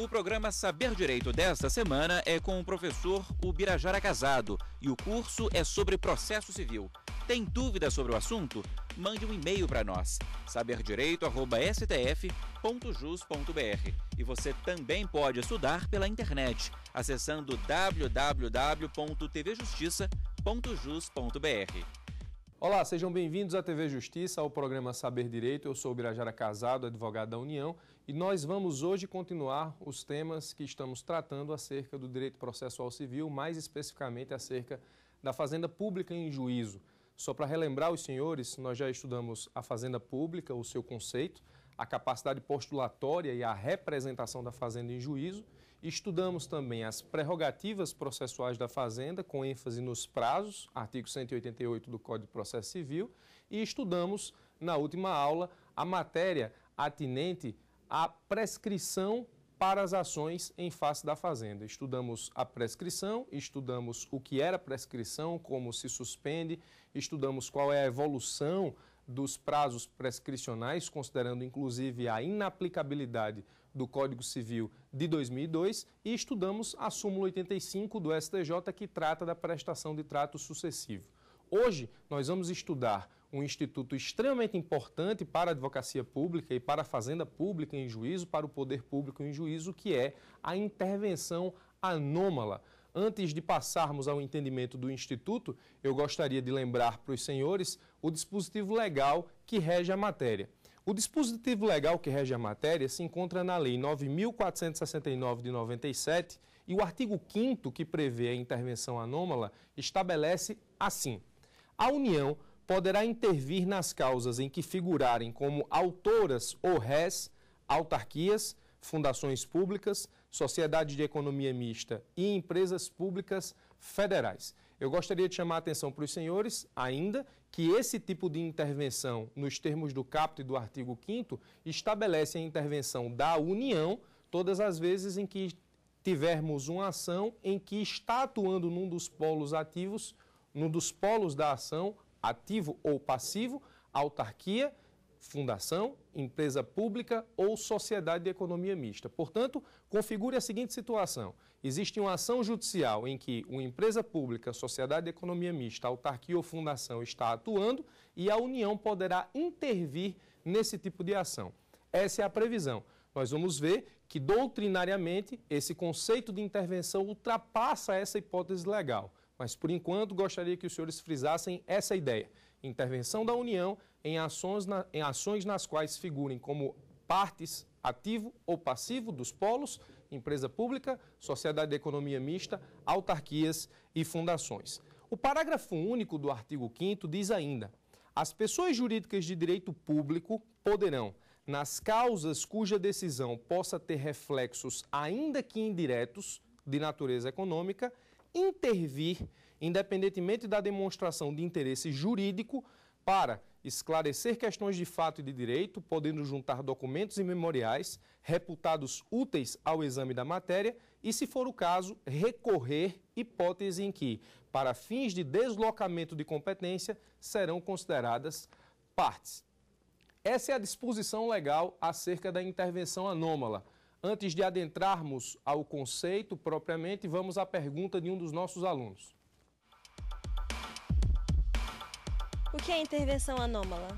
O programa Saber Direito desta semana é com o professor Ubirajara Casado e o curso é sobre processo civil. Tem dúvida sobre o assunto? Mande um e-mail para nós, saberdireito.stf.jus.br. E você também pode estudar pela internet, acessando www.tvjustiça.jus.br. Olá, sejam bem-vindos à TV Justiça, ao programa Saber Direito. Eu sou Birajara Casado, advogado da União, e nós vamos hoje continuar os temas que estamos tratando acerca do direito processual civil, mais especificamente acerca da fazenda pública em juízo. Só para relembrar os senhores, nós já estudamos a fazenda pública, o seu conceito, a capacidade postulatória e a representação da fazenda em juízo. Estudamos também as prerrogativas processuais da Fazenda, com ênfase nos prazos, artigo 188 do Código de Processo Civil, e estudamos, na última aula, a matéria atinente à prescrição para as ações em face da Fazenda. Estudamos a prescrição, estudamos o que era prescrição, como se suspende, estudamos qual é a evolução dos prazos prescricionais, considerando inclusive a inaplicabilidade do Código Civil de 2002 e estudamos a súmula 85 do STJ que trata da prestação de trato sucessivo. Hoje nós vamos estudar um instituto extremamente importante para a advocacia pública e para a fazenda pública em juízo, para o poder público em juízo, que é a intervenção anômala. Antes de passarmos ao entendimento do Instituto, eu gostaria de lembrar para os senhores o dispositivo legal que rege a matéria. O dispositivo legal que rege a matéria se encontra na Lei 9.469 de 97 e o artigo 5 que prevê a intervenção anômala estabelece assim: a União poderá intervir nas causas em que figurarem como autoras ou rés, autarquias, fundações públicas, sociedades de economia mista e empresas públicas federais. Eu gostaria de chamar a atenção para os senhores ainda que esse tipo de intervenção, nos termos do caput e do artigo 5 estabelece a intervenção da União todas as vezes em que tivermos uma ação em que está atuando num dos polos ativos, num dos polos da ação, ativo ou passivo, autarquia, fundação, empresa pública ou sociedade de economia mista. Portanto, configure a seguinte situação: existe uma ação judicial em que uma empresa pública, sociedade de economia mista, autarquia ou fundação está atuando e a União poderá intervir nesse tipo de ação. Essa é a previsão. Nós vamos ver que, doutrinariamente, esse conceito de intervenção ultrapassa essa hipótese legal. Mas, por enquanto, gostaria que os senhores frisassem essa ideia: intervenção da União em ações, na, em ações nas quais figurem como partes ativo ou passivo dos polos, empresa pública, sociedade de economia mista, autarquias e fundações. O parágrafo único do artigo 5 diz ainda: as pessoas jurídicas de direito público poderão, nas causas cuja decisão possa ter reflexos, ainda que indiretos, de natureza econômica, intervir, independentemente da demonstração de interesse jurídico, para esclarecer questões de fato e de direito, podendo juntar documentos e memoriais reputados úteis ao exame da matéria e, se for o caso, recorrer hipótese em que, para fins de deslocamento de competência, serão consideradas partes. Essa é a disposição legal acerca da intervenção anômala. Antes de adentrarmos ao conceito propriamente, vamos à pergunta de um dos nossos alunos. O que é intervenção anômala?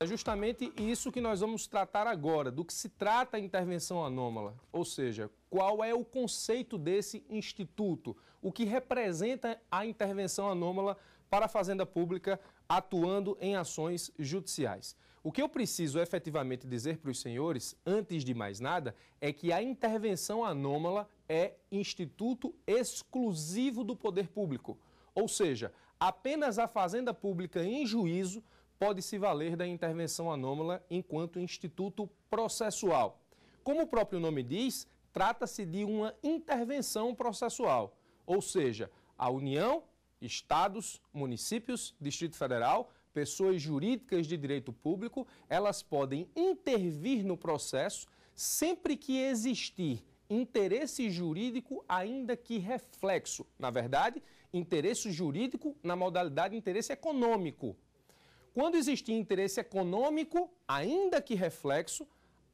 É justamente isso que nós vamos tratar agora, do que se trata a intervenção anômala, ou seja, qual é o conceito desse instituto, o que representa a intervenção anômala para a Fazenda Pública atuando em ações judiciais. O que eu preciso efetivamente dizer para os senhores, antes de mais nada, é que a intervenção anômala é instituto exclusivo do poder público. Ou seja, apenas a Fazenda Pública em juízo pode se valer da intervenção anômala enquanto instituto processual. Como o próprio nome diz, trata-se de uma intervenção processual, ou seja, a União, estados, municípios, Distrito Federal, pessoas jurídicas de direito público, elas podem intervir no processo sempre que existir interesse jurídico, ainda que reflexo. Na verdade, interesse jurídico na modalidade interesse econômico. Quando existir interesse econômico, ainda que reflexo,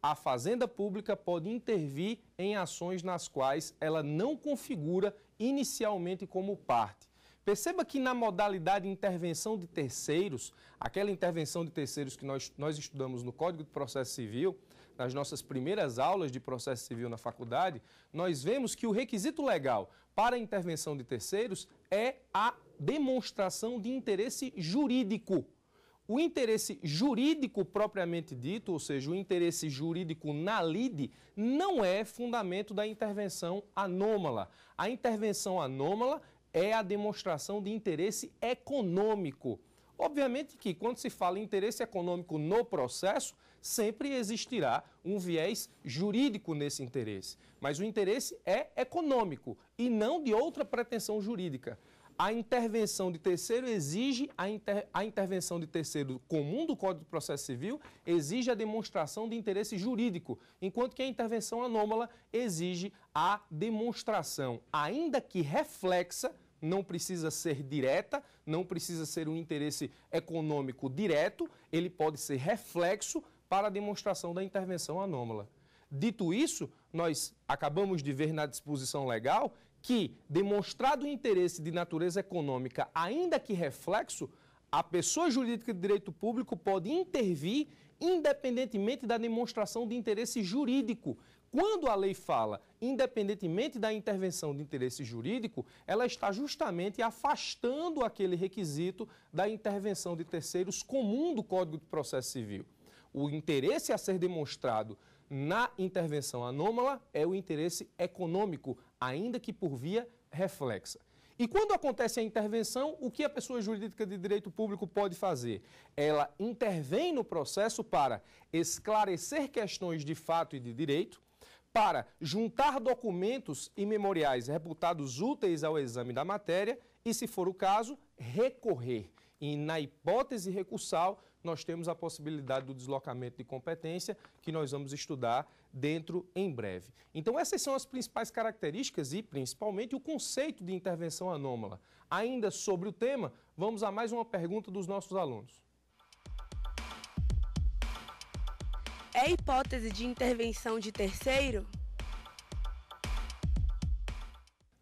a Fazenda Pública pode intervir em ações nas quais ela não configura inicialmente como parte. Perceba que na modalidade intervenção de terceiros, aquela intervenção de terceiros que nós, nós estudamos no Código de Processo Civil, nas nossas primeiras aulas de processo civil na faculdade, nós vemos que o requisito legal para a intervenção de terceiros é a demonstração de interesse jurídico. O interesse jurídico propriamente dito, ou seja, o interesse jurídico na lide, não é fundamento da intervenção anômala. A intervenção anômala é a demonstração de interesse econômico. Obviamente que quando se fala em interesse econômico no processo, sempre existirá um viés jurídico nesse interesse. Mas o interesse é econômico e não de outra pretensão jurídica. A intervenção de terceiro exige a, inter... a intervenção de terceiro comum do Código de Processo Civil exige a demonstração de interesse jurídico, enquanto que a intervenção anômala exige a demonstração, ainda que reflexa, não precisa ser direta, não precisa ser um interesse econômico direto, ele pode ser reflexo para a demonstração da intervenção anômala. Dito isso, nós acabamos de ver na disposição legal que, demonstrado o interesse de natureza econômica, ainda que reflexo, a pessoa jurídica de direito público pode intervir independentemente da demonstração de interesse jurídico. Quando a lei fala independentemente da intervenção de interesse jurídico, ela está justamente afastando aquele requisito da intervenção de terceiros comum do Código de Processo Civil o interesse a ser demonstrado na intervenção anômala é o interesse econômico, ainda que por via reflexa. E quando acontece a intervenção, o que a pessoa jurídica de direito público pode fazer? Ela intervém no processo para esclarecer questões de fato e de direito, para juntar documentos e memoriais reputados úteis ao exame da matéria e, se for o caso, recorrer. E, na hipótese recursal, nós temos a possibilidade do deslocamento de competência, que nós vamos estudar dentro em breve. Então, essas são as principais características e, principalmente, o conceito de intervenção anômala. Ainda sobre o tema, vamos a mais uma pergunta dos nossos alunos. É hipótese de intervenção de terceiro?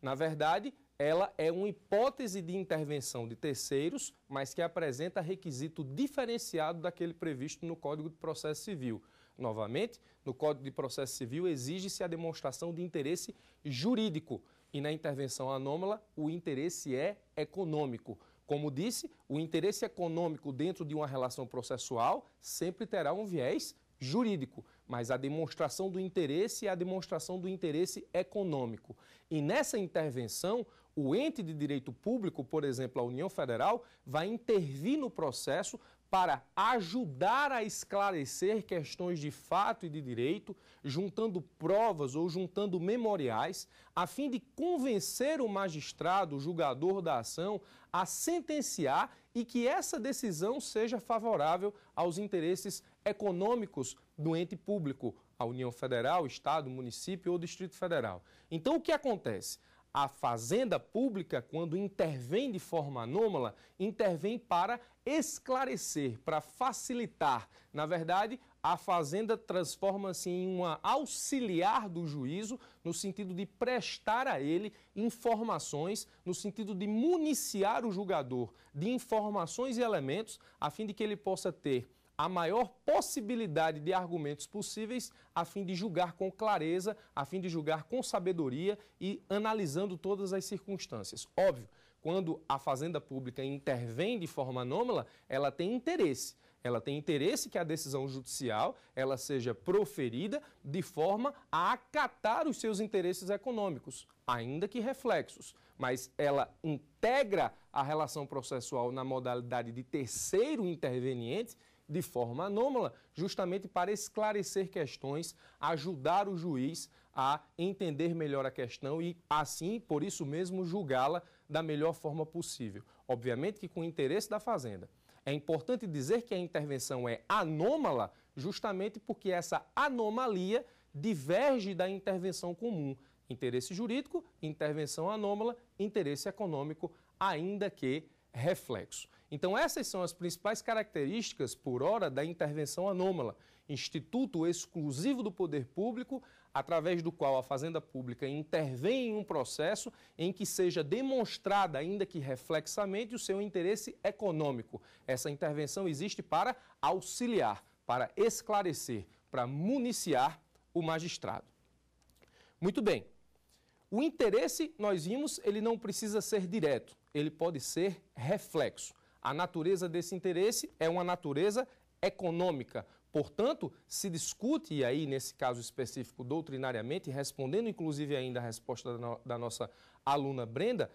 Na verdade, ela é uma hipótese de intervenção de terceiros, mas que apresenta requisito diferenciado daquele previsto no Código de Processo Civil. Novamente, no Código de Processo Civil exige-se a demonstração de interesse jurídico e na intervenção anômala o interesse é econômico. Como disse, o interesse econômico dentro de uma relação processual sempre terá um viés jurídico, mas a demonstração do interesse é a demonstração do interesse econômico. E nessa intervenção, o ente de direito público, por exemplo, a União Federal, vai intervir no processo para ajudar a esclarecer questões de fato e de direito, juntando provas ou juntando memoriais, a fim de convencer o magistrado, o julgador da ação, a sentenciar e que essa decisão seja favorável aos interesses econômicos do ente público, a União Federal, Estado, município ou Distrito Federal. Então, o que acontece? A fazenda pública, quando intervém de forma anômala, intervém para esclarecer, para facilitar. Na verdade, a fazenda transforma-se em uma auxiliar do juízo, no sentido de prestar a ele informações, no sentido de municiar o julgador de informações e elementos, a fim de que ele possa ter a maior possibilidade de argumentos possíveis a fim de julgar com clareza, a fim de julgar com sabedoria e analisando todas as circunstâncias. Óbvio, quando a fazenda pública intervém de forma anômala, ela tem interesse. Ela tem interesse que a decisão judicial ela seja proferida de forma a acatar os seus interesses econômicos, ainda que reflexos, mas ela integra a relação processual na modalidade de terceiro interveniente de forma anômala, justamente para esclarecer questões, ajudar o juiz a entender melhor a questão e, assim, por isso mesmo, julgá-la da melhor forma possível. Obviamente que com o interesse da Fazenda. É importante dizer que a intervenção é anômala, justamente porque essa anomalia diverge da intervenção comum. Interesse jurídico, intervenção anômala, interesse econômico, ainda que reflexo. Então, essas são as principais características, por hora, da intervenção anômala, instituto exclusivo do poder público, através do qual a Fazenda Pública intervém em um processo em que seja demonstrada, ainda que reflexamente, o seu interesse econômico. Essa intervenção existe para auxiliar, para esclarecer, para municiar o magistrado. Muito bem. O interesse, nós vimos, ele não precisa ser direto, ele pode ser reflexo. A natureza desse interesse é uma natureza econômica. Portanto, se discute, e aí nesse caso específico, doutrinariamente, respondendo inclusive ainda a resposta da, no, da nossa aluna Brenda,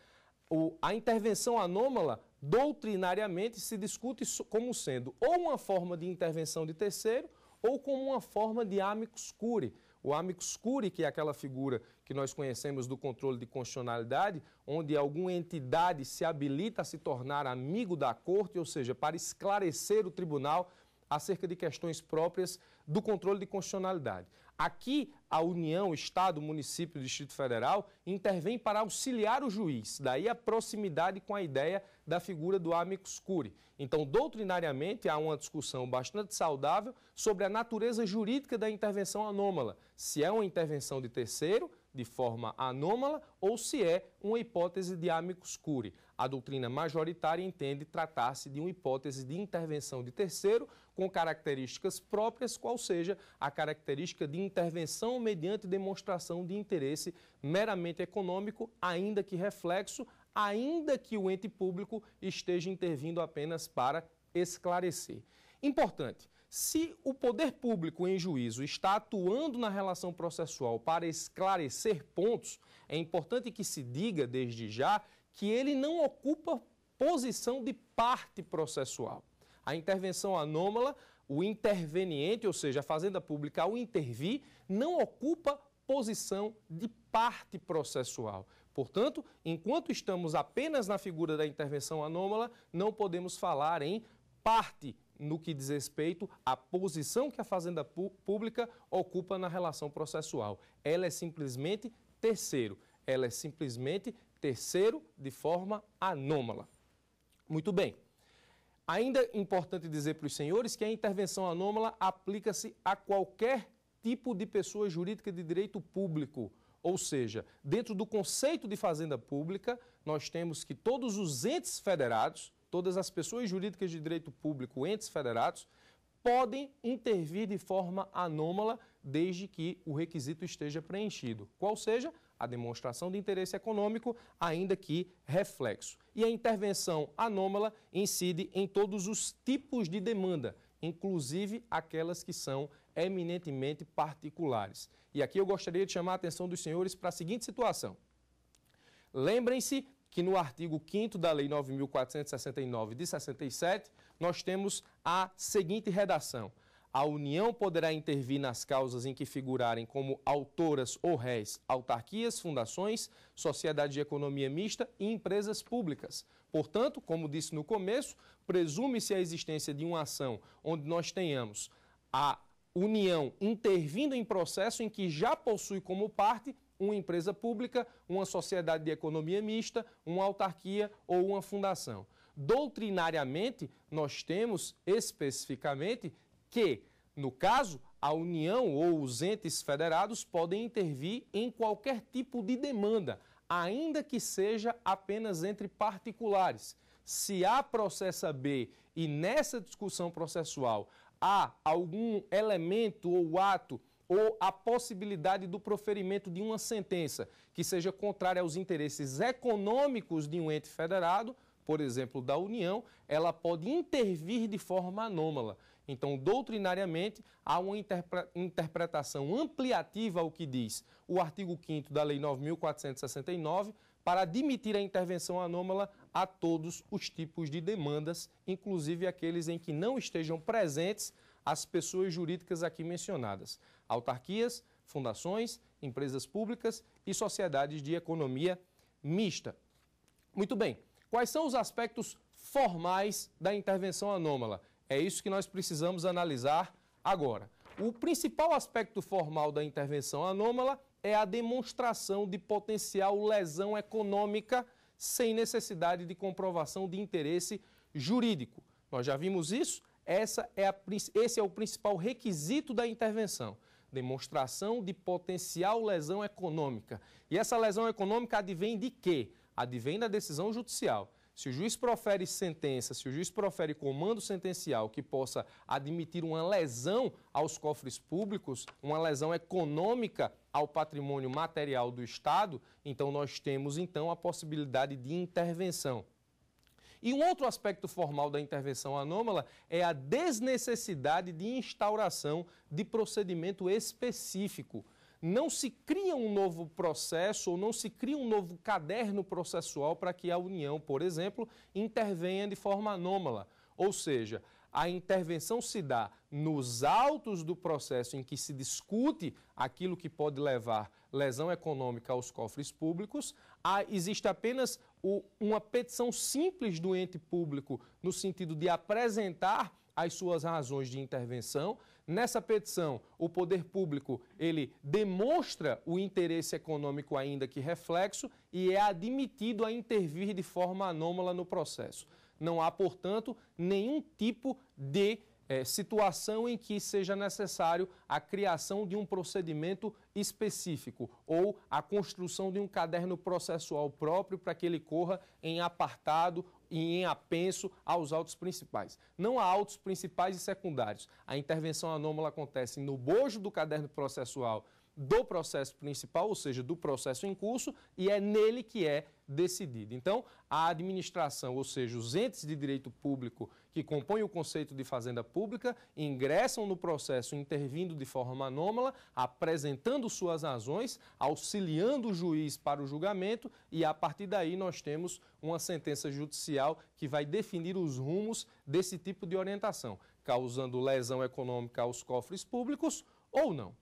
o, a intervenção anômala doutrinariamente se discute como sendo ou uma forma de intervenção de terceiro ou como uma forma de amicus curi. O amicus curi que é aquela figura que nós conhecemos do controle de constitucionalidade, onde alguma entidade se habilita a se tornar amigo da corte, ou seja, para esclarecer o tribunal acerca de questões próprias do controle de constitucionalidade. Aqui, a União, Estado, Município, Distrito Federal intervém para auxiliar o juiz, daí a proximidade com a ideia da figura do amicus curi. Então, doutrinariamente, há uma discussão bastante saudável sobre a natureza jurídica da intervenção anômala, se é uma intervenção de terceiro de forma anômala ou se é uma hipótese de amicus curi. A doutrina majoritária entende tratar-se de uma hipótese de intervenção de terceiro com características próprias, qual seja a característica de intervenção mediante demonstração de interesse meramente econômico, ainda que reflexo, ainda que o ente público esteja intervindo apenas para esclarecer. Importante, se o poder público em juízo está atuando na relação processual para esclarecer pontos, é importante que se diga desde já que ele não ocupa posição de parte processual. A intervenção anômala, o interveniente, ou seja, a Fazenda Pública, ao intervir, não ocupa posição de parte processual. Portanto, enquanto estamos apenas na figura da intervenção anômala, não podemos falar em parte no que diz respeito à posição que a Fazenda Pública ocupa na relação processual. Ela é simplesmente terceiro. Ela é simplesmente terceiro de forma anômala. Muito bem. Ainda é importante dizer para os senhores que a intervenção anômala aplica-se a qualquer tipo de pessoa jurídica de direito público. Ou seja, dentro do conceito de fazenda pública, nós temos que todos os entes federados, todas as pessoas jurídicas de direito público, entes federados, podem intervir de forma anômala desde que o requisito esteja preenchido, qual seja a demonstração de interesse econômico, ainda que reflexo. E a intervenção anômala incide em todos os tipos de demanda, inclusive aquelas que são eminentemente particulares. E aqui eu gostaria de chamar a atenção dos senhores para a seguinte situação. Lembrem-se que no artigo 5 da Lei 9.469 de 67, nós temos a seguinte redação. A União poderá intervir nas causas em que figurarem como autoras ou réis autarquias, fundações, sociedade de economia mista e empresas públicas. Portanto, como disse no começo, presume-se a existência de uma ação onde nós tenhamos a União intervindo em processo em que já possui como parte uma empresa pública, uma sociedade de economia mista, uma autarquia ou uma fundação. Doutrinariamente, nós temos especificamente que, no caso, a União ou os entes federados podem intervir em qualquer tipo de demanda, ainda que seja apenas entre particulares. Se há processa B e nessa discussão processual há algum elemento ou ato ou a possibilidade do proferimento de uma sentença que seja contrária aos interesses econômicos de um ente federado, por exemplo, da União, ela pode intervir de forma anômala. Então, doutrinariamente, há uma interpretação ampliativa ao que diz o artigo 5 da Lei 9.469 para admitir a intervenção anômala a todos os tipos de demandas, inclusive aqueles em que não estejam presentes as pessoas jurídicas aqui mencionadas autarquias, fundações, empresas públicas e sociedades de economia mista. Muito bem, quais são os aspectos formais da intervenção anômala? É isso que nós precisamos analisar agora. O principal aspecto formal da intervenção anômala é a demonstração de potencial lesão econômica sem necessidade de comprovação de interesse jurídico. Nós já vimos isso, essa é a, esse é o principal requisito da intervenção demonstração de potencial lesão econômica. E essa lesão econômica advém de quê? Advém da decisão judicial. Se o juiz profere sentença, se o juiz profere comando sentencial que possa admitir uma lesão aos cofres públicos, uma lesão econômica ao patrimônio material do Estado, então nós temos então a possibilidade de intervenção. E um outro aspecto formal da intervenção anômala é a desnecessidade de instauração de procedimento específico. Não se cria um novo processo ou não se cria um novo caderno processual para que a União, por exemplo, intervenha de forma anômala. Ou seja, a intervenção se dá nos autos do processo em que se discute aquilo que pode levar lesão econômica aos cofres públicos, há ah, existe apenas o, uma petição simples do ente público no sentido de apresentar as suas razões de intervenção. Nessa petição, o poder público ele demonstra o interesse econômico ainda que reflexo e é admitido a intervir de forma anômala no processo. Não há, portanto, nenhum tipo de é, situação em que seja necessário a criação de um procedimento específico ou a construção de um caderno processual próprio para que ele corra em apartado e em apenso aos autos principais. Não há autos principais e secundários. A intervenção anômala acontece no bojo do caderno processual do processo principal, ou seja, do processo em curso, e é nele que é decidida. Então, a administração, ou seja, os entes de direito público que compõem o conceito de fazenda pública, ingressam no processo intervindo de forma anômala, apresentando suas razões, auxiliando o juiz para o julgamento e a partir daí nós temos uma sentença judicial que vai definir os rumos desse tipo de orientação, causando lesão econômica aos cofres públicos ou não.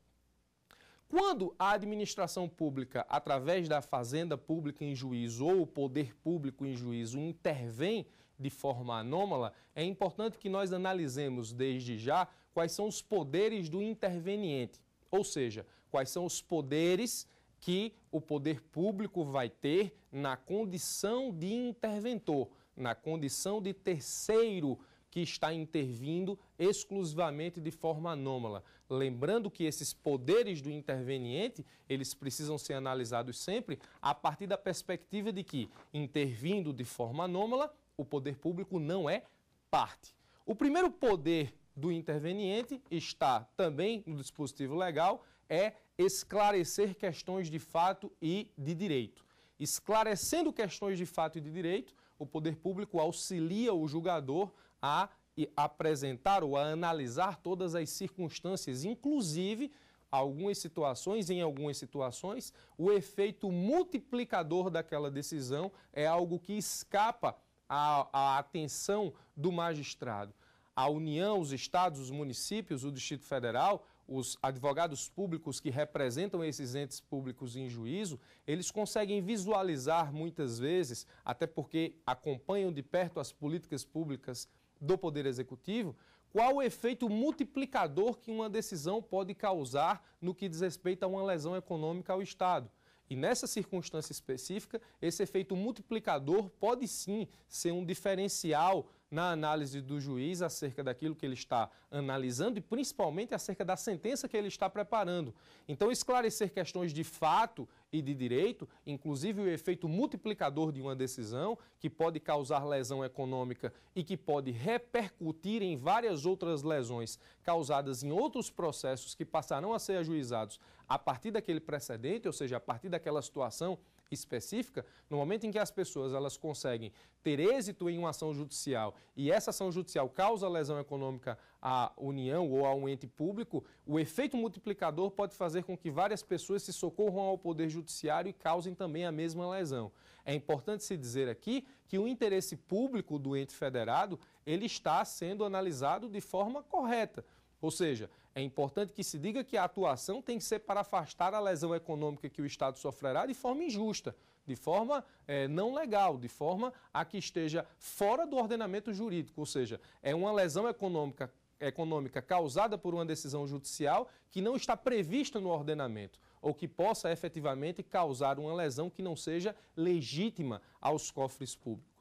Quando a administração pública, através da fazenda pública em juízo ou o poder público em juízo, intervém de forma anômala, é importante que nós analisemos desde já quais são os poderes do interveniente, ou seja, quais são os poderes que o poder público vai ter na condição de interventor, na condição de terceiro que está intervindo exclusivamente de forma anômala. Lembrando que esses poderes do interveniente, eles precisam ser analisados sempre a partir da perspectiva de que, intervindo de forma anômala, o poder público não é parte. O primeiro poder do interveniente está também no dispositivo legal, é esclarecer questões de fato e de direito. Esclarecendo questões de fato e de direito, o poder público auxilia o julgador a apresentar ou a analisar todas as circunstâncias, inclusive algumas situações, em algumas situações, o efeito multiplicador daquela decisão é algo que escapa à, à atenção do magistrado. A União, os estados, os municípios, o Distrito Federal, os advogados públicos que representam esses entes públicos em juízo, eles conseguem visualizar muitas vezes, até porque acompanham de perto as políticas públicas do Poder Executivo, qual o efeito multiplicador que uma decisão pode causar no que diz respeito a uma lesão econômica ao Estado. E nessa circunstância específica, esse efeito multiplicador pode sim ser um diferencial na análise do juiz acerca daquilo que ele está analisando e principalmente acerca da sentença que ele está preparando. Então, esclarecer questões de fato e de direito, inclusive o efeito multiplicador de uma decisão, que pode causar lesão econômica e que pode repercutir em várias outras lesões causadas em outros processos que passarão a ser ajuizados a partir daquele precedente, ou seja, a partir daquela situação específica, no momento em que as pessoas elas conseguem ter êxito em uma ação judicial e essa ação judicial causa lesão econômica à União ou a um ente público, o efeito multiplicador pode fazer com que várias pessoas se socorram ao Poder Judiciário e causem também a mesma lesão. É importante se dizer aqui que o interesse público do ente federado ele está sendo analisado de forma correta. Ou seja, é importante que se diga que a atuação tem que ser para afastar a lesão econômica que o Estado sofrerá de forma injusta, de forma é, não legal, de forma a que esteja fora do ordenamento jurídico, ou seja, é uma lesão econômica econômica causada por uma decisão judicial que não está prevista no ordenamento ou que possa efetivamente causar uma lesão que não seja legítima aos cofres públicos.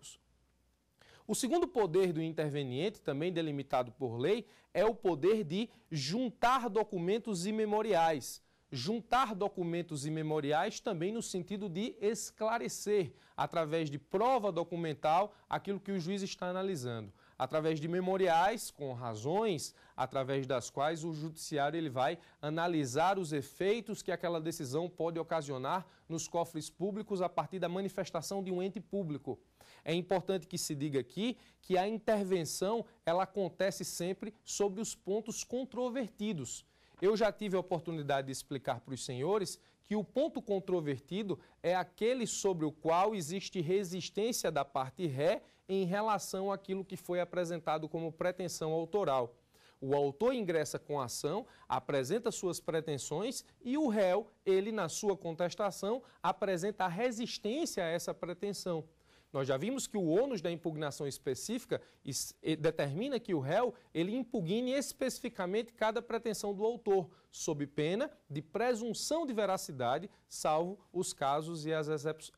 O segundo poder do interveniente, também delimitado por lei, é o poder de juntar documentos e memoriais. Juntar documentos e memoriais também no sentido de esclarecer, através de prova documental, aquilo que o juiz está analisando. Através de memoriais, com razões, através das quais o judiciário ele vai analisar os efeitos que aquela decisão pode ocasionar nos cofres públicos a partir da manifestação de um ente público. É importante que se diga aqui que a intervenção ela acontece sempre sobre os pontos controvertidos. Eu já tive a oportunidade de explicar para os senhores que o ponto controvertido é aquele sobre o qual existe resistência da parte ré em relação àquilo que foi apresentado como pretensão autoral. O autor ingressa com a ação, apresenta suas pretensões e o réu, ele na sua contestação, apresenta a resistência a essa pretensão. Nós já vimos que o ônus da impugnação específica determina que o réu ele impugne especificamente cada pretensão do autor, sob pena de presunção de veracidade, salvo os casos e as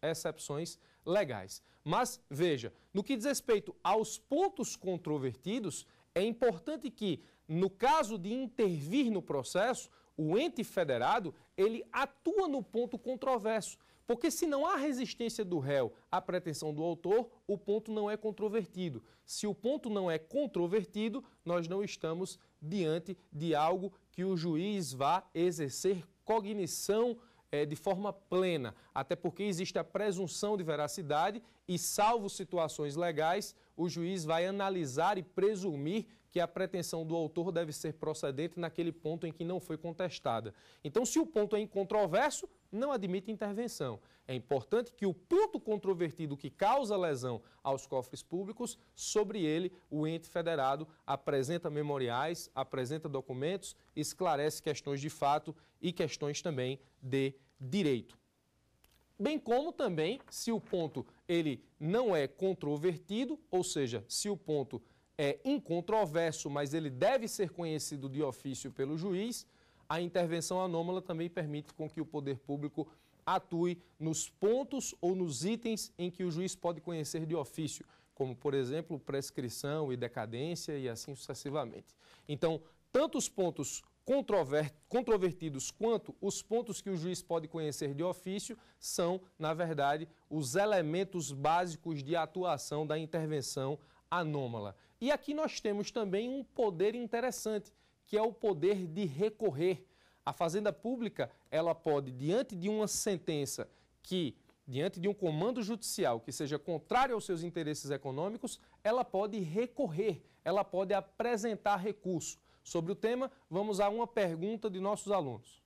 excepções legais. Mas veja, no que diz respeito aos pontos controvertidos, é importante que, no caso de intervir no processo, o ente federado ele atua no ponto controverso porque se não há resistência do réu à pretensão do autor, o ponto não é controvertido. Se o ponto não é controvertido, nós não estamos diante de algo que o juiz vá exercer cognição é, de forma plena, até porque existe a presunção de veracidade e, salvo situações legais, o juiz vai analisar e presumir que a pretensão do autor deve ser procedente naquele ponto em que não foi contestada. Então, se o ponto é incontroverso, não admite intervenção. É importante que o ponto controvertido que causa lesão aos cofres públicos, sobre ele o ente federado apresenta memoriais, apresenta documentos, esclarece questões de fato e questões também de direito. Bem como também, se o ponto ele não é controvertido, ou seja, se o ponto é incontroverso, mas ele deve ser conhecido de ofício pelo juiz, a intervenção anômala também permite com que o poder público atue nos pontos ou nos itens em que o juiz pode conhecer de ofício, como, por exemplo, prescrição e decadência e assim sucessivamente. Então, tanto os pontos controvertidos quanto os pontos que o juiz pode conhecer de ofício são, na verdade, os elementos básicos de atuação da intervenção anômala. E aqui nós temos também um poder interessante que é o poder de recorrer. A Fazenda Pública, ela pode, diante de uma sentença que, diante de um comando judicial que seja contrário aos seus interesses econômicos, ela pode recorrer, ela pode apresentar recurso. Sobre o tema, vamos a uma pergunta de nossos alunos.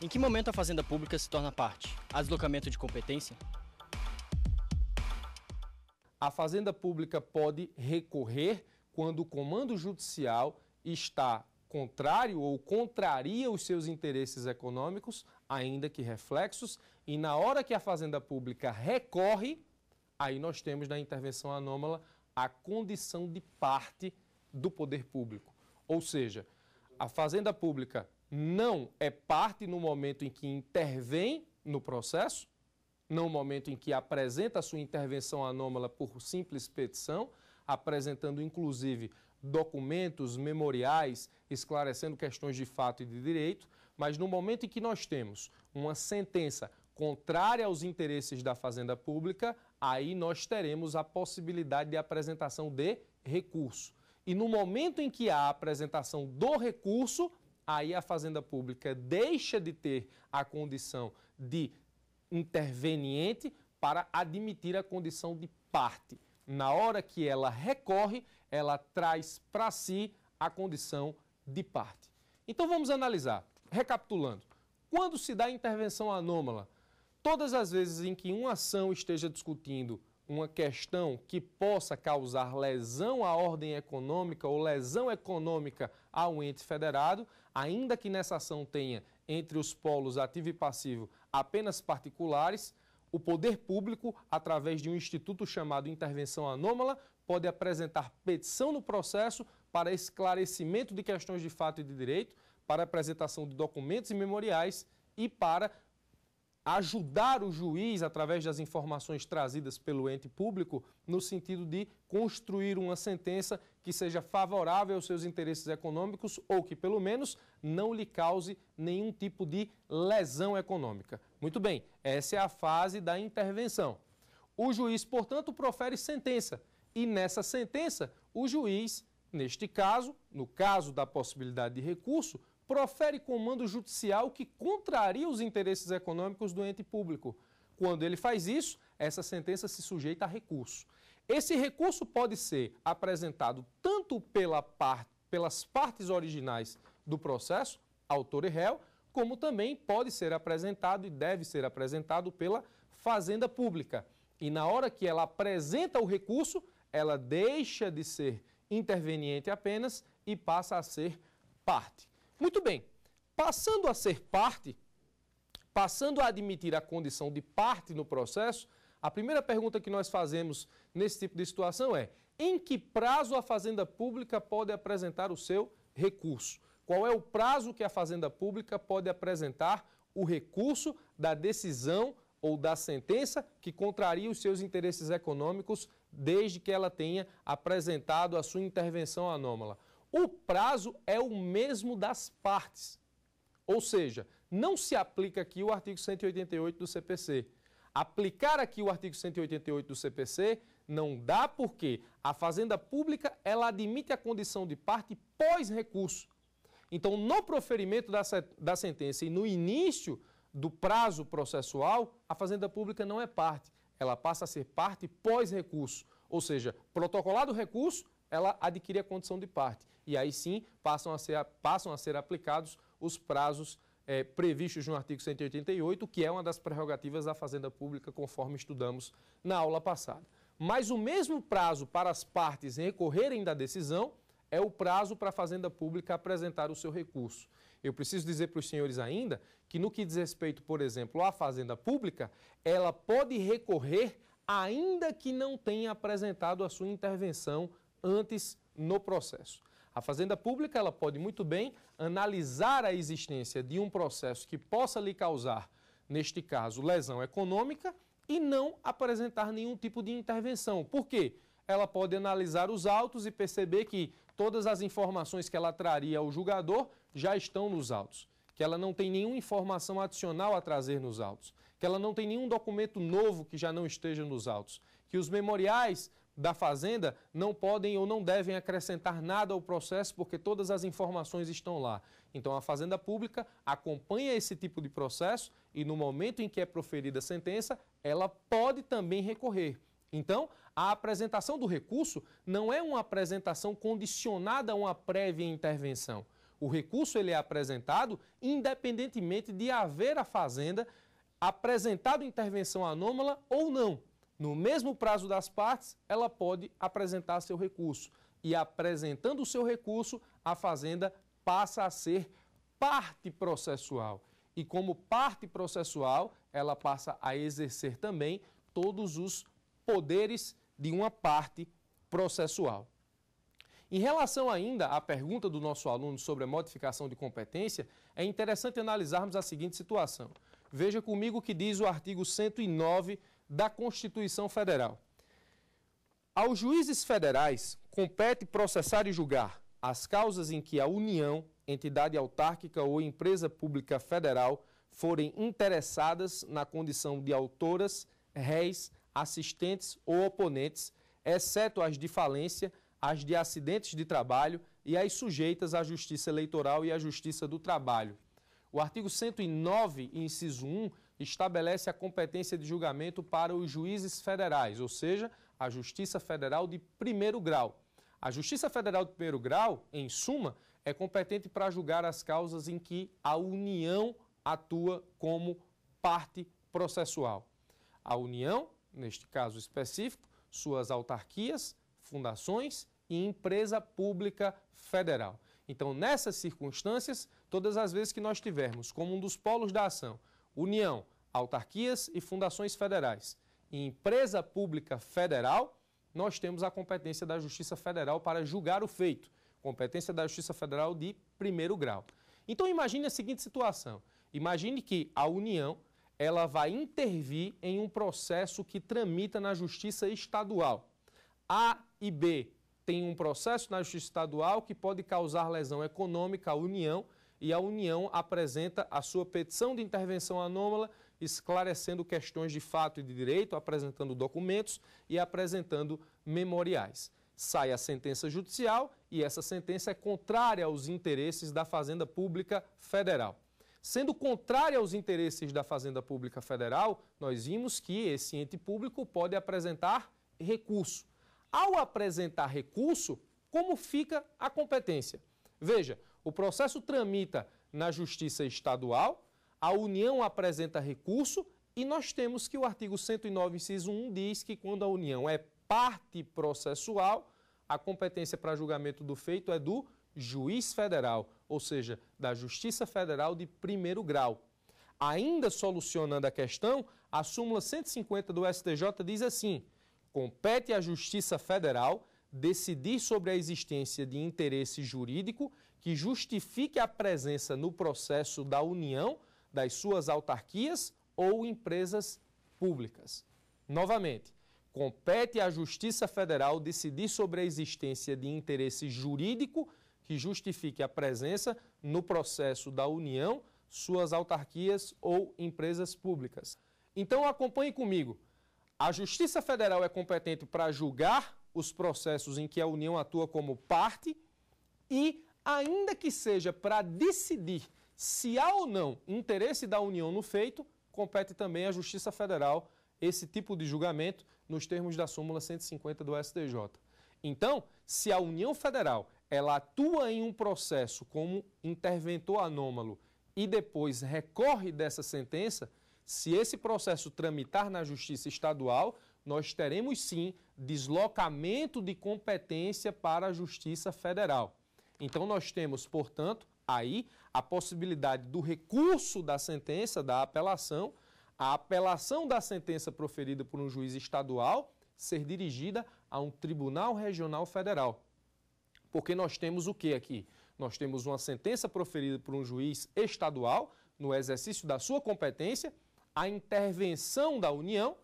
Em que momento a Fazenda Pública se torna parte? Há deslocamento de competência? A Fazenda Pública pode recorrer quando o comando judicial está contrário ou contraria os seus interesses econômicos, ainda que reflexos, e na hora que a Fazenda Pública recorre, aí nós temos na intervenção anômala a condição de parte do poder público. Ou seja, a Fazenda Pública não é parte no momento em que intervém no processo, no momento em que apresenta sua intervenção anômala por simples petição, apresentando inclusive documentos, memoriais, esclarecendo questões de fato e de direito, mas no momento em que nós temos uma sentença contrária aos interesses da Fazenda Pública, aí nós teremos a possibilidade de apresentação de recurso. E no momento em que há a apresentação do recurso, aí a Fazenda Pública deixa de ter a condição de interveniente para admitir a condição de parte. Na hora que ela recorre, ela traz para si a condição de parte. Então vamos analisar. Recapitulando, quando se dá intervenção anômala, todas as vezes em que uma ação esteja discutindo uma questão que possa causar lesão à ordem econômica ou lesão econômica ao ente federado, ainda que nessa ação tenha entre os polos ativo e passivo apenas particulares, o poder público, através de um instituto chamado Intervenção Anômala, pode apresentar petição no processo para esclarecimento de questões de fato e de direito, para apresentação de documentos e memoriais e para ajudar o juiz, através das informações trazidas pelo ente público, no sentido de construir uma sentença que seja favorável aos seus interesses econômicos ou que, pelo menos, não lhe cause nenhum tipo de lesão econômica. Muito bem, essa é a fase da intervenção. O juiz, portanto, profere sentença e, nessa sentença, o juiz, neste caso, no caso da possibilidade de recurso, profere comando judicial que contraria os interesses econômicos do ente público. Quando ele faz isso, essa sentença se sujeita a recurso. Esse recurso pode ser apresentado tanto pela parte, pelas partes originais do processo, autor e réu, como também pode ser apresentado e deve ser apresentado pela Fazenda Pública. E na hora que ela apresenta o recurso, ela deixa de ser interveniente apenas e passa a ser parte. Muito bem, passando a ser parte, passando a admitir a condição de parte no processo, a primeira pergunta que nós fazemos nesse tipo de situação é: em que prazo a Fazenda Pública pode apresentar o seu recurso? Qual é o prazo que a Fazenda Pública pode apresentar o recurso da decisão ou da sentença que contraria os seus interesses econômicos desde que ela tenha apresentado a sua intervenção anômala? O prazo é o mesmo das partes. Ou seja, não se aplica aqui o artigo 188 do CPC. Aplicar aqui o artigo 188 do CPC não dá porque a fazenda pública ela admite a condição de parte pós-recurso. Então, no proferimento da, da sentença e no início do prazo processual, a fazenda pública não é parte. Ela passa a ser parte pós-recurso. Ou seja, protocolado o recurso, ela adquire a condição de parte. E aí sim passam a ser, passam a ser aplicados os prazos é, previstos no artigo 188, que é uma das prerrogativas da Fazenda Pública, conforme estudamos na aula passada. Mas o mesmo prazo para as partes recorrerem da decisão é o prazo para a Fazenda Pública apresentar o seu recurso. Eu preciso dizer para os senhores ainda que, no que diz respeito, por exemplo, à Fazenda Pública, ela pode recorrer ainda que não tenha apresentado a sua intervenção antes no processo. A Fazenda Pública ela pode muito bem analisar a existência de um processo que possa lhe causar, neste caso, lesão econômica e não apresentar nenhum tipo de intervenção. Por quê? Ela pode analisar os autos e perceber que todas as informações que ela traria ao julgador já estão nos autos, que ela não tem nenhuma informação adicional a trazer nos autos, que ela não tem nenhum documento novo que já não esteja nos autos, que os memoriais da Fazenda não podem ou não devem acrescentar nada ao processo porque todas as informações estão lá. Então a Fazenda Pública acompanha esse tipo de processo e no momento em que é proferida a sentença, ela pode também recorrer. Então, a apresentação do recurso não é uma apresentação condicionada a uma prévia intervenção. O recurso ele é apresentado independentemente de haver a fazenda apresentado intervenção anômala ou não. No mesmo prazo das partes, ela pode apresentar seu recurso. E apresentando o seu recurso, a Fazenda passa a ser parte processual. E como parte processual, ela passa a exercer também todos os poderes de uma parte processual. Em relação ainda à pergunta do nosso aluno sobre a modificação de competência, é interessante analisarmos a seguinte situação. Veja comigo o que diz o artigo 109 da Constituição Federal. Aos juízes federais compete processar e julgar as causas em que a União, entidade autárquica ou empresa pública federal forem interessadas na condição de autoras, réis, assistentes ou oponentes, exceto as de falência, as de acidentes de trabalho e as sujeitas à Justiça Eleitoral e à Justiça do Trabalho. O artigo 109, inciso 1, estabelece a competência de julgamento para os juízes federais, ou seja, a Justiça Federal de primeiro grau. A Justiça Federal de primeiro grau, em suma, é competente para julgar as causas em que a União atua como parte processual. A União, neste caso específico, suas autarquias, fundações e empresa pública federal. Então, nessas circunstâncias, todas as vezes que nós tivermos como um dos polos da ação União, autarquias e fundações federais e empresa pública federal, nós temos a competência da Justiça Federal para julgar o feito, competência da Justiça Federal de primeiro grau. Então imagine a seguinte situação: imagine que a União ela vai intervir em um processo que tramita na Justiça Estadual. A e B têm um processo na Justiça Estadual que pode causar lesão econômica à União e a União apresenta a sua petição de intervenção anômala, esclarecendo questões de fato e de direito, apresentando documentos e apresentando memoriais. Sai a sentença judicial e essa sentença é contrária aos interesses da Fazenda Pública Federal. Sendo contrária aos interesses da Fazenda Pública Federal, nós vimos que esse ente público pode apresentar recurso. Ao apresentar recurso, como fica a competência? Veja, o processo tramita na Justiça Estadual, a União apresenta recurso e nós temos que o artigo 109, inciso 1, diz que quando a União é parte processual, a competência para julgamento do feito é do juiz federal, ou seja, da Justiça Federal de primeiro grau. Ainda solucionando a questão, a súmula 150 do STJ diz assim: compete à Justiça Federal decidir sobre a existência de interesse jurídico que justifique a presença no processo da União, das suas autarquias ou empresas públicas. Novamente, compete à Justiça Federal decidir sobre a existência de interesse jurídico que justifique a presença no processo da União, suas autarquias ou empresas públicas. Então acompanhe comigo. A Justiça Federal é competente para julgar os processos em que a União atua como parte e, ainda que seja para decidir se há ou não interesse da União no feito, compete também à Justiça Federal esse tipo de julgamento nos termos da súmula 150 do STJ. Então, se a União Federal ela atua em um processo como interventor anômalo e depois recorre dessa sentença, se esse processo tramitar na Justiça Estadual, nós teremos sim deslocamento de competência para a Justiça Federal. Então, nós temos, portanto, aí a possibilidade do recurso da sentença, da apelação, a apelação da sentença proferida por um juiz estadual ser dirigida a um tribunal regional federal. Porque nós temos o que aqui? Nós temos uma sentença proferida por um juiz estadual, no exercício da sua competência, a intervenção da União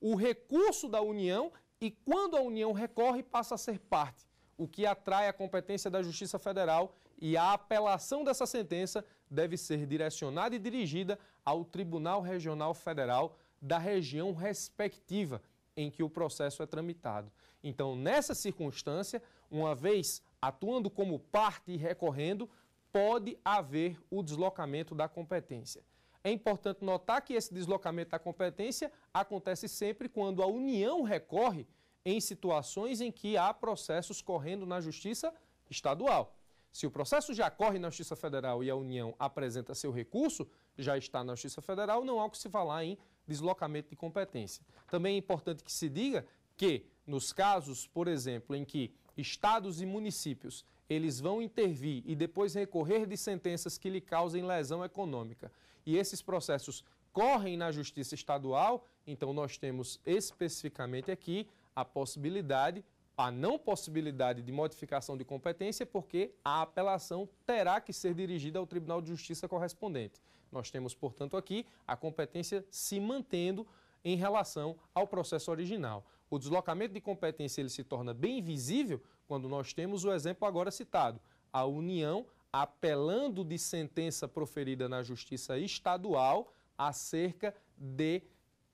o recurso da União e, quando a União recorre, passa a ser parte, o que atrai a competência da Justiça Federal e a apelação dessa sentença deve ser direcionada e dirigida ao Tribunal Regional Federal da região respectiva em que o processo é tramitado. Então, nessa circunstância, uma vez atuando como parte e recorrendo, pode haver o deslocamento da competência. É importante notar que esse deslocamento da competência acontece sempre quando a União recorre em situações em que há processos correndo na Justiça Estadual. Se o processo já corre na Justiça Federal e a União apresenta seu recurso, já está na Justiça Federal, não há o que se falar em deslocamento de competência. Também é importante que se diga que, nos casos, por exemplo, em que estados e municípios eles vão intervir e depois recorrer de sentenças que lhe causem lesão econômica e esses processos correm na Justiça Estadual, então nós temos especificamente aqui a possibilidade, a não possibilidade de modificação de competência, porque a apelação terá que ser dirigida ao Tribunal de Justiça correspondente. Nós temos, portanto, aqui a competência se mantendo em relação ao processo original. O deslocamento de competência ele se torna bem visível quando nós temos o exemplo agora citado, a união apelando de sentença proferida na Justiça Estadual acerca de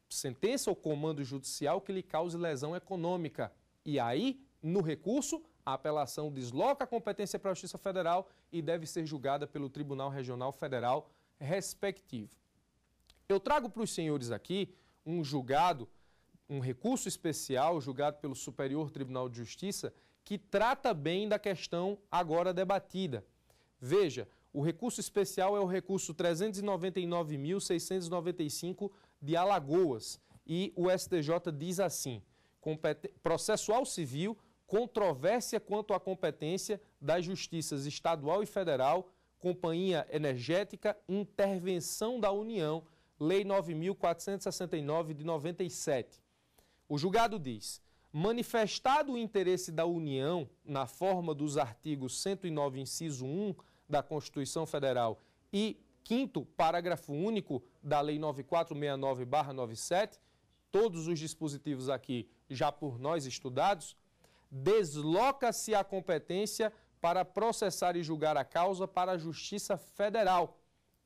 sentença ou comando judicial que lhe cause lesão econômica. E aí, no recurso, a apelação desloca a competência para a Justiça Federal e deve ser julgada pelo Tribunal Regional Federal respectivo. Eu trago para os senhores aqui um julgado, um recurso especial julgado pelo Superior Tribunal de Justiça que trata bem da questão agora debatida. Veja, o recurso especial é o recurso 399.695 de Alagoas e o STJ diz assim: processual civil, controvérsia quanto à competência das justiças estadual e federal, companhia energética, intervenção da União, Lei 9.469 de 97. O julgado diz Manifestado o interesse da União, na forma dos artigos 109, inciso 1 da Constituição Federal e 5 parágrafo único da Lei 9469-97, todos os dispositivos aqui já por nós estudados, desloca-se a competência para processar e julgar a causa para a Justiça Federal.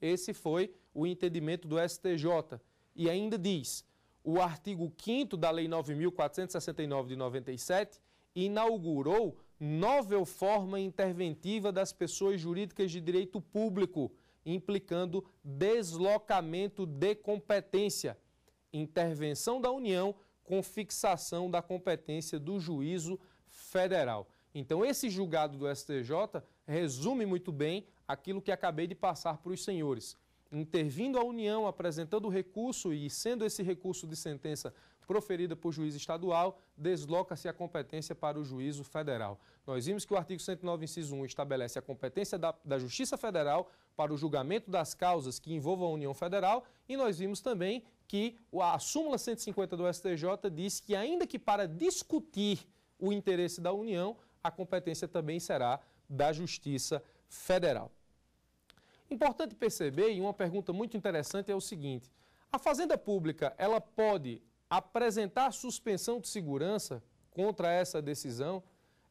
Esse foi o entendimento do STJ. E ainda diz: o artigo 5 da Lei 9.469 de 97 inaugurou nova forma interventiva das pessoas jurídicas de direito público, implicando deslocamento de competência, intervenção da União com fixação da competência do juízo federal. Então, esse julgado do STJ resume muito bem aquilo que acabei de passar para os senhores intervindo a União, apresentando recurso e sendo esse recurso de sentença proferida por juiz estadual, desloca-se a competência para o juízo federal. Nós vimos que o artigo 109, inciso 1, estabelece a competência da, da Justiça Federal para o julgamento das causas que envolvam a União Federal e nós vimos também que a súmula 150 do STJ diz que ainda que para discutir o interesse da União, a competência também será da Justiça Federal. Importante perceber, e uma pergunta muito interessante é o seguinte: a fazenda pública, ela pode apresentar suspensão de segurança contra essa decisão?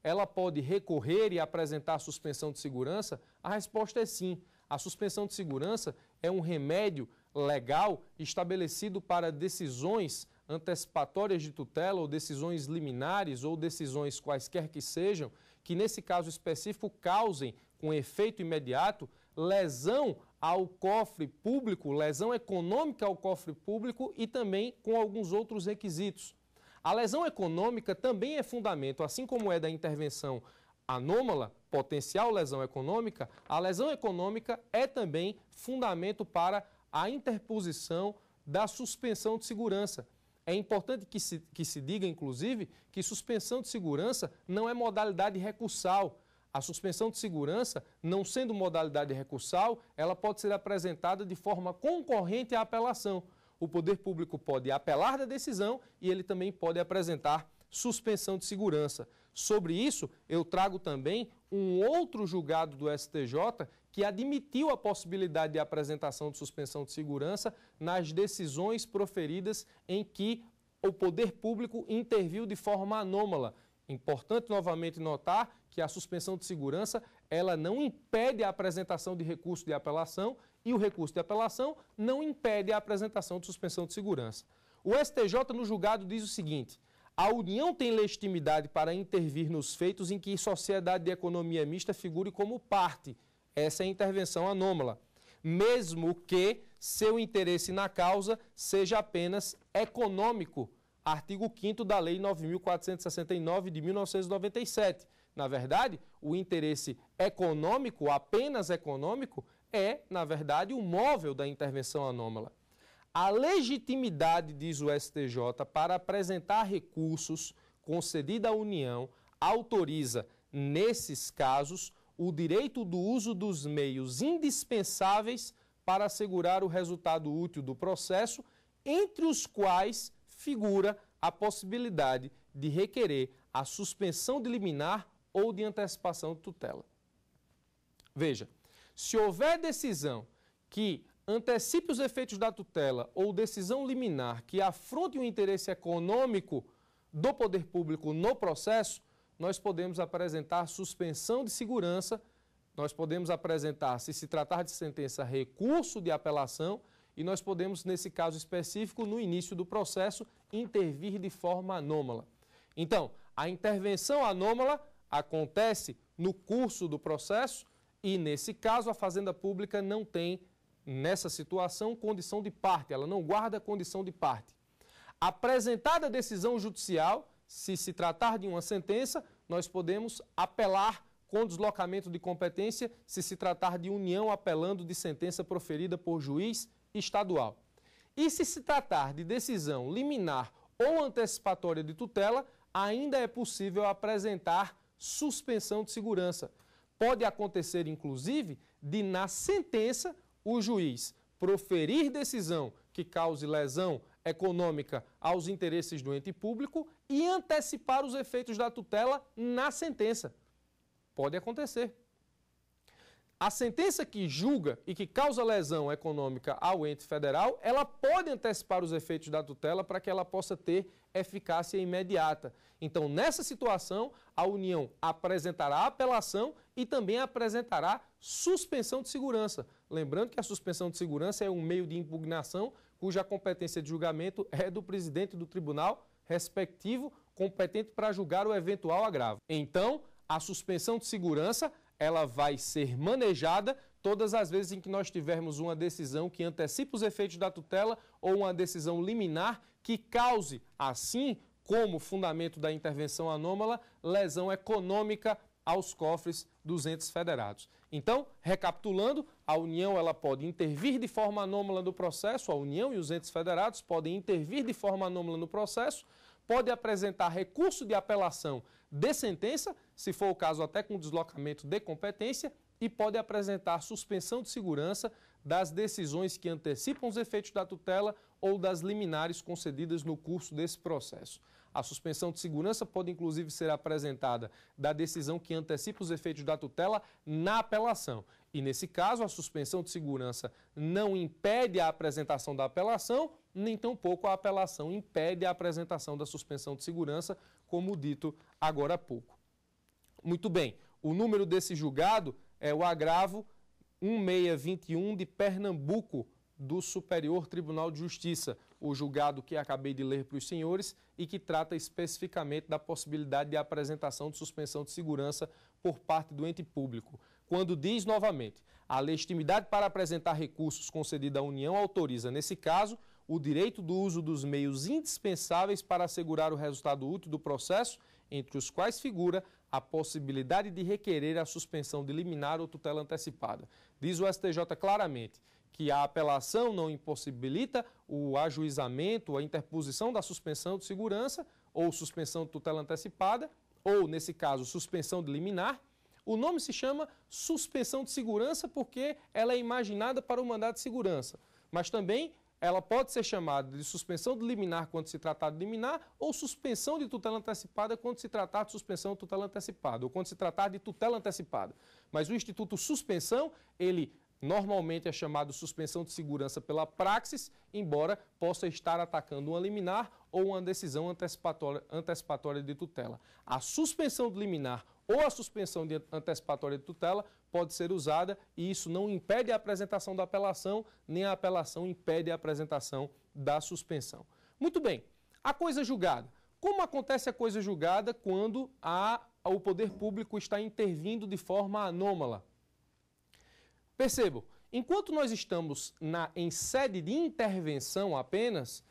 Ela pode recorrer e apresentar suspensão de segurança? A resposta é sim. A suspensão de segurança é um remédio legal estabelecido para decisões antecipatórias de tutela ou decisões liminares ou decisões quaisquer que sejam, que nesse caso específico causem com efeito imediato lesão ao cofre público, lesão econômica ao cofre público e também com alguns outros requisitos. A lesão econômica também é fundamento, assim como é da intervenção anômala, potencial lesão econômica, a lesão econômica é também fundamento para a interposição da suspensão de segurança. É importante que se, que se diga, inclusive, que suspensão de segurança não é modalidade recursal. A suspensão de segurança, não sendo modalidade recursal, ela pode ser apresentada de forma concorrente à apelação. O poder público pode apelar da decisão e ele também pode apresentar suspensão de segurança. Sobre isso, eu trago também um outro julgado do STJ que admitiu a possibilidade de apresentação de suspensão de segurança nas decisões proferidas em que o poder público interviu de forma anômala, Importante novamente notar que a suspensão de segurança, ela não impede a apresentação de recurso de apelação e o recurso de apelação não impede a apresentação de suspensão de segurança. O STJ no julgado diz o seguinte: a União tem legitimidade para intervir nos feitos em que sociedade de economia mista figure como parte. Essa é a intervenção anômala, mesmo que seu interesse na causa seja apenas econômico artigo 5 da Lei 9.469 de 1997. Na verdade, o interesse econômico, apenas econômico, é, na verdade, o móvel da intervenção anômala. A legitimidade, diz o STJ, para apresentar recursos concedida à União autoriza, nesses casos, o direito do uso dos meios indispensáveis para assegurar o resultado útil do processo, entre os quais figura a possibilidade de requerer a suspensão de liminar ou de antecipação de tutela. Veja, se houver decisão que antecipe os efeitos da tutela ou decisão liminar que afronte o interesse econômico do poder público no processo, nós podemos apresentar suspensão de segurança, nós podemos apresentar, se se tratar de sentença, recurso de apelação e nós podemos, nesse caso específico, no início do processo, intervir de forma anômala. Então, a intervenção anômala acontece no curso do processo e, nesse caso, a Fazenda Pública não tem, nessa situação, condição de parte, ela não guarda condição de parte. Apresentada a decisão judicial, se se tratar de uma sentença, nós podemos apelar com deslocamento de competência se se tratar de união apelando de sentença proferida por juiz estadual. E se se tratar de decisão liminar ou antecipatória de tutela, ainda é possível apresentar suspensão de segurança. Pode acontecer, inclusive, de, na sentença, o juiz proferir decisão que cause lesão econômica aos interesses do ente público e antecipar os efeitos da tutela na sentença. Pode acontecer. A sentença que julga e que causa lesão econômica ao ente federal, ela pode antecipar os efeitos da tutela para que ela possa ter eficácia imediata. Então, nessa situação, a União apresentará apelação e também apresentará suspensão de segurança. Lembrando que a suspensão de segurança é um meio de impugnação cuja competência de julgamento é do presidente do tribunal respectivo, competente para julgar o eventual agravo. Então, a suspensão de segurança ela vai ser manejada todas as vezes em que nós tivermos uma decisão que antecipa os efeitos da tutela ou uma decisão liminar que cause, assim como fundamento da intervenção anômala, lesão econômica aos cofres dos entes federados. Então, recapitulando, a União ela pode intervir de forma anômala no processo, a União e os entes federados podem intervir de forma anômala no processo, pode apresentar recurso de apelação de sentença, se for o caso até com deslocamento de competência, e pode apresentar suspensão de segurança das decisões que antecipam os efeitos da tutela ou das liminares concedidas no curso desse processo. A suspensão de segurança pode inclusive ser apresentada da decisão que antecipa os efeitos da tutela na apelação. E nesse caso, a suspensão de segurança não impede a apresentação da apelação, nem tampouco a apelação impede a apresentação da suspensão de segurança, como dito agora há pouco. Muito bem, o número desse julgado é o agravo 1621 de Pernambuco do Superior Tribunal de Justiça, o julgado que acabei de ler para os senhores e que trata especificamente da possibilidade de apresentação de suspensão de segurança por parte do ente público. Quando diz novamente, a legitimidade para apresentar recursos concedida à União autoriza, nesse caso, o direito do uso dos meios indispensáveis para assegurar o resultado útil do processo, entre os quais figura a possibilidade de requerer a suspensão de liminar ou tutela antecipada. Diz o STJ claramente que a apelação não impossibilita o ajuizamento, a interposição da suspensão de segurança ou suspensão de tutela antecipada, ou, nesse caso, suspensão de liminar, o nome se chama suspensão de segurança porque ela é imaginada para o mandado de segurança, mas também ela pode ser chamada de suspensão de liminar quando se tratar de liminar ou suspensão de tutela antecipada quando se tratar de suspensão de tutela antecipada ou quando se tratar de tutela antecipada. Mas o instituto suspensão, ele normalmente é chamado suspensão de segurança pela praxis, embora possa estar atacando uma liminar ou uma decisão antecipatória, antecipatória de tutela. A suspensão de liminar ou a suspensão antecipatória de tutela pode ser usada e isso não impede a apresentação da apelação, nem a apelação impede a apresentação da suspensão. Muito bem, a coisa julgada. Como acontece a coisa julgada quando a, o poder público está intervindo de forma anômala? percebo enquanto nós estamos na, em sede de intervenção apenas,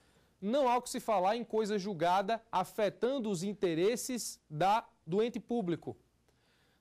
não há o que se falar em coisa julgada afetando os interesses da, do ente público.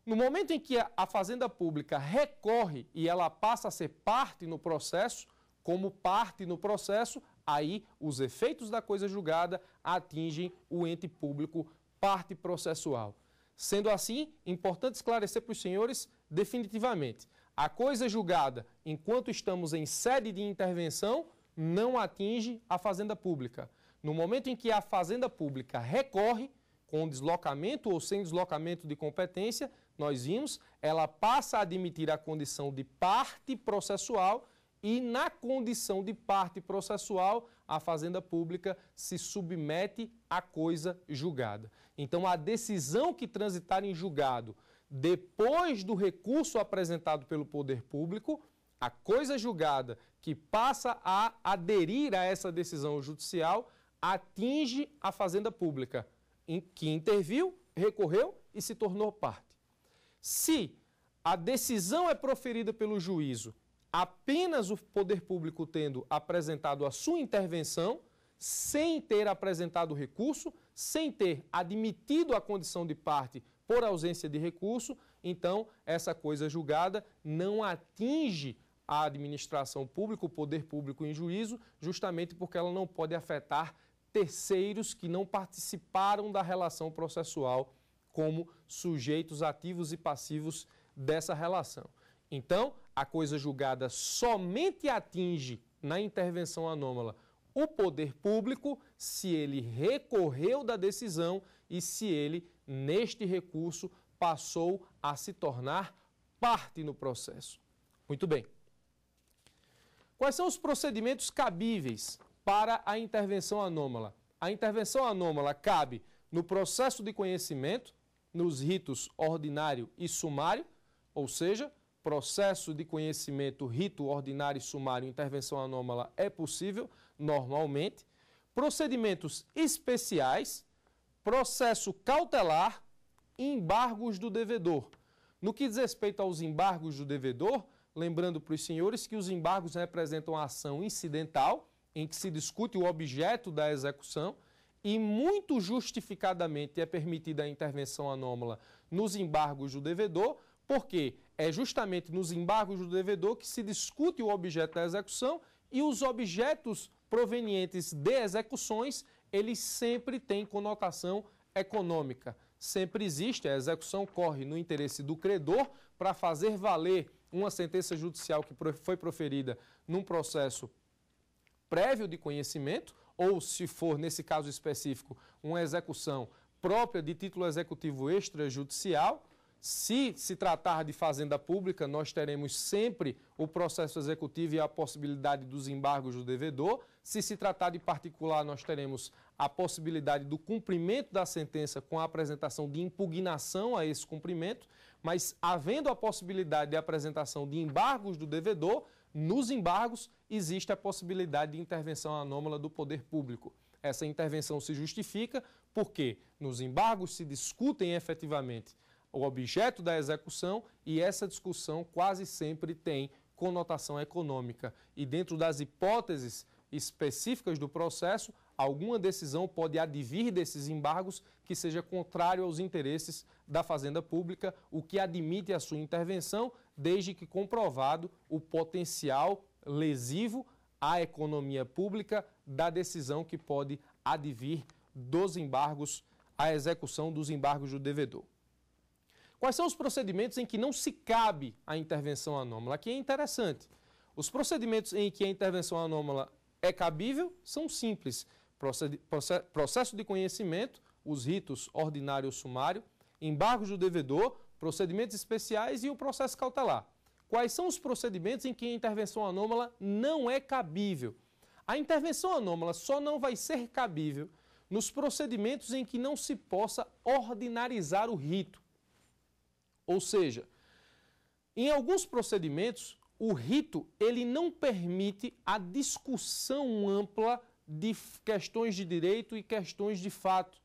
No momento em que a Fazenda Pública recorre e ela passa a ser parte no processo, como parte no processo, aí os efeitos da coisa julgada atingem o ente público parte processual. Sendo assim, importante esclarecer para os senhores definitivamente: a coisa julgada enquanto estamos em sede de intervenção não atinge a Fazenda Pública. No momento em que a Fazenda Pública recorre, com deslocamento ou sem deslocamento de competência, nós vimos, ela passa a admitir a condição de parte processual e, na condição de parte processual, a Fazenda Pública se submete à coisa julgada. Então, a decisão que transitar em julgado depois do recurso apresentado pelo Poder Público, a coisa julgada que passa a aderir a essa decisão judicial atinge a Fazenda Pública, que interviu, recorreu e se tornou parte. Se a decisão é proferida pelo juízo, apenas o poder público tendo apresentado a sua intervenção, sem ter apresentado recurso, sem ter admitido a condição de parte por ausência de recurso, então essa coisa julgada não atinge a administração pública, o poder público em juízo, justamente porque ela não pode afetar terceiros que não participaram da relação processual como sujeitos ativos e passivos dessa relação. Então, a coisa julgada somente atinge, na intervenção anômala, o poder público se ele recorreu da decisão e se ele, neste recurso, passou a se tornar parte no processo. Muito bem. Quais são os procedimentos cabíveis para a intervenção anômala? A intervenção anômala cabe no processo de conhecimento, nos ritos ordinário e sumário, ou seja, processo de conhecimento, rito ordinário e sumário, intervenção anômala é possível normalmente, procedimentos especiais, processo cautelar, embargos do devedor. No que diz respeito aos embargos do devedor, lembrando para os senhores que os embargos representam a ação incidental, em que se discute o objeto da execução, e muito justificadamente é permitida a intervenção anômala nos embargos do devedor, porque é justamente nos embargos do devedor que se discute o objeto da execução e os objetos provenientes de execuções, eles sempre têm conotação econômica. Sempre existe, a execução corre no interesse do credor para fazer valer uma sentença judicial que foi proferida num processo prévio de conhecimento ou se for, nesse caso específico, uma execução própria de título executivo extrajudicial, se se tratar de fazenda pública, nós teremos sempre o processo executivo e a possibilidade dos embargos do devedor. Se se tratar de particular, nós teremos a possibilidade do cumprimento da sentença com a apresentação de impugnação a esse cumprimento mas havendo a possibilidade de apresentação de embargos do devedor, nos embargos existe a possibilidade de intervenção anômala do poder público. Essa intervenção se justifica porque nos embargos se discutem efetivamente o objeto da execução e essa discussão quase sempre tem conotação econômica. E dentro das hipóteses específicas do processo, alguma decisão pode advir desses embargos que seja contrário aos interesses da Fazenda Pública, o que admite a sua intervenção, desde que comprovado o potencial lesivo à economia pública da decisão que pode advir dos embargos, a execução dos embargos do devedor. Quais são os procedimentos em que não se cabe a intervenção anômala? Aqui é interessante. Os procedimentos em que a intervenção anômala é cabível são simples processo de conhecimento, os ritos ordinário ou sumário, embargos do devedor, procedimentos especiais e o processo cautelar. Quais são os procedimentos em que a intervenção anômala não é cabível? A intervenção anômala só não vai ser cabível nos procedimentos em que não se possa ordinarizar o rito. Ou seja, em alguns procedimentos, o rito ele não permite a discussão ampla de questões de direito e questões de fato.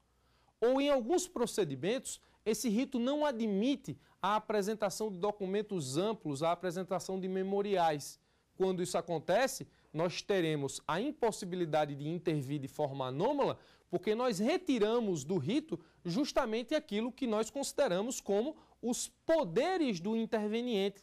Ou em alguns procedimentos, esse rito não admite a apresentação de documentos amplos, a apresentação de memoriais. Quando isso acontece, nós teremos a impossibilidade de intervir de forma anômala, porque nós retiramos do rito justamente aquilo que nós consideramos como os poderes do interveniente.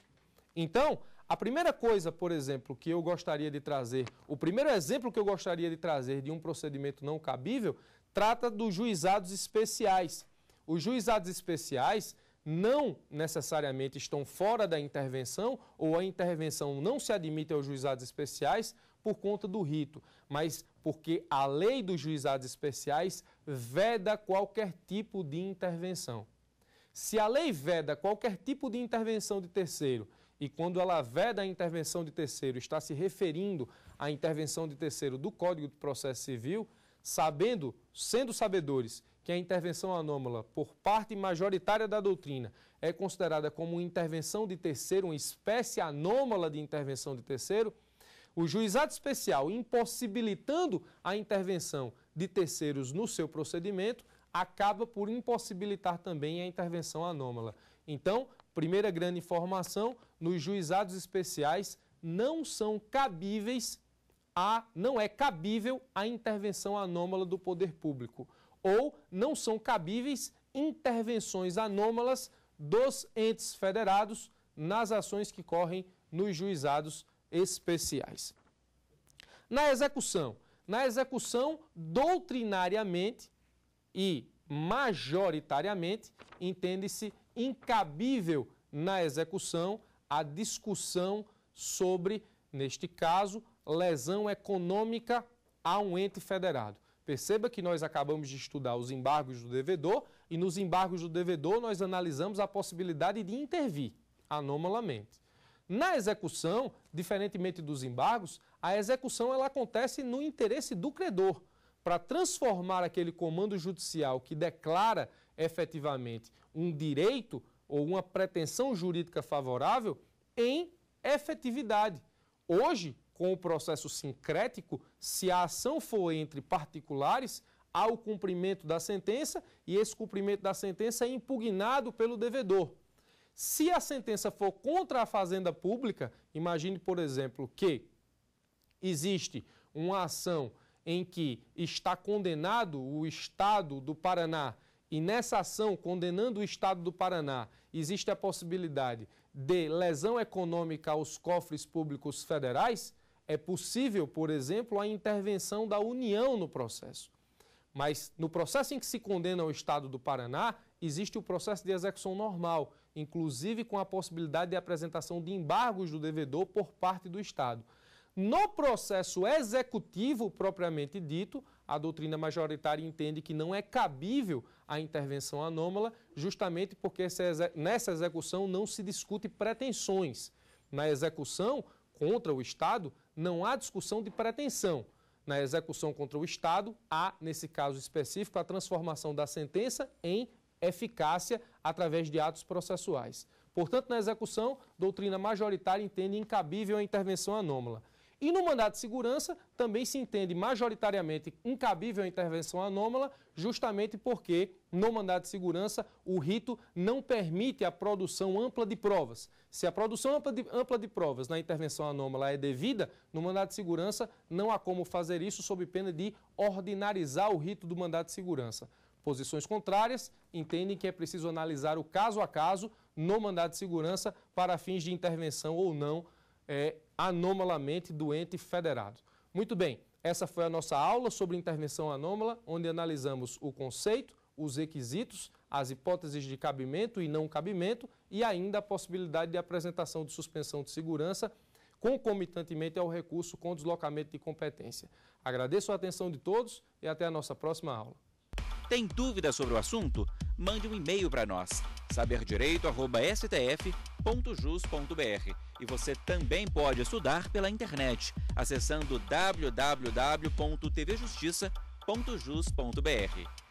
Então, a primeira coisa, por exemplo, que eu gostaria de trazer, o primeiro exemplo que eu gostaria de trazer de um procedimento não cabível, trata dos juizados especiais. Os juizados especiais não necessariamente estão fora da intervenção ou a intervenção não se admite aos juizados especiais por conta do rito, mas porque a lei dos juizados especiais veda qualquer tipo de intervenção. Se a lei veda qualquer tipo de intervenção de terceiro e quando ela veda a intervenção de terceiro, está se referindo à intervenção de terceiro do Código de Processo Civil, sabendo, sendo sabedores que a intervenção anômala por parte majoritária da doutrina é considerada como intervenção de terceiro, uma espécie anômala de intervenção de terceiro, o juizado especial impossibilitando a intervenção de terceiros no seu procedimento acaba por impossibilitar também a intervenção anômala. Então, Primeira grande informação, nos juizados especiais não são cabíveis a não é cabível a intervenção anômala do poder público ou não são cabíveis intervenções anômalas dos entes federados nas ações que correm nos juizados especiais. Na execução, na execução doutrinariamente e majoritariamente entende-se incabível na execução a discussão sobre, neste caso, lesão econômica a um ente federado. Perceba que nós acabamos de estudar os embargos do devedor e nos embargos do devedor nós analisamos a possibilidade de intervir anomalamente. Na execução, diferentemente dos embargos, a execução ela acontece no interesse do credor para transformar aquele comando judicial que declara efetivamente um direito ou uma pretensão jurídica favorável em efetividade. Hoje, com o processo sincrético, se a ação for entre particulares, há o cumprimento da sentença e esse cumprimento da sentença é impugnado pelo devedor. Se a sentença for contra a fazenda pública, imagine, por exemplo, que existe uma ação em que está condenado o Estado do Paraná e nessa ação, condenando o Estado do Paraná, existe a possibilidade de lesão econômica aos cofres públicos federais? É possível, por exemplo, a intervenção da União no processo. Mas no processo em que se condena o Estado do Paraná, existe o processo de execução normal, inclusive com a possibilidade de apresentação de embargos do devedor por parte do Estado. No processo executivo propriamente dito, a doutrina majoritária entende que não é cabível a intervenção anômala, justamente porque nessa execução não se discute pretensões. Na execução contra o Estado, não há discussão de pretensão. Na execução contra o Estado, há, nesse caso específico, a transformação da sentença em eficácia através de atos processuais. Portanto, na execução, doutrina majoritária entende incabível a intervenção anômala. E no mandado de segurança também se entende majoritariamente incabível a intervenção anômala, justamente porque no mandado de segurança o rito não permite a produção ampla de provas. Se a produção ampla de, ampla de provas na intervenção anômala é devida, no mandado de segurança não há como fazer isso sob pena de ordinarizar o rito do mandado de segurança. Posições contrárias entendem que é preciso analisar o caso a caso no mandado de segurança para fins de intervenção ou não é, anomalamente doente federado. Muito bem, essa foi a nossa aula sobre intervenção anômala, onde analisamos o conceito, os requisitos, as hipóteses de cabimento e não cabimento e ainda a possibilidade de apresentação de suspensão de segurança concomitantemente ao recurso com deslocamento de competência. Agradeço a atenção de todos e até a nossa próxima aula. Tem dúvida sobre o assunto? Mande um e-mail para nós, saberdireito.stf.jus.br. E você também pode estudar pela internet, acessando www.tvjustiça.jus.br.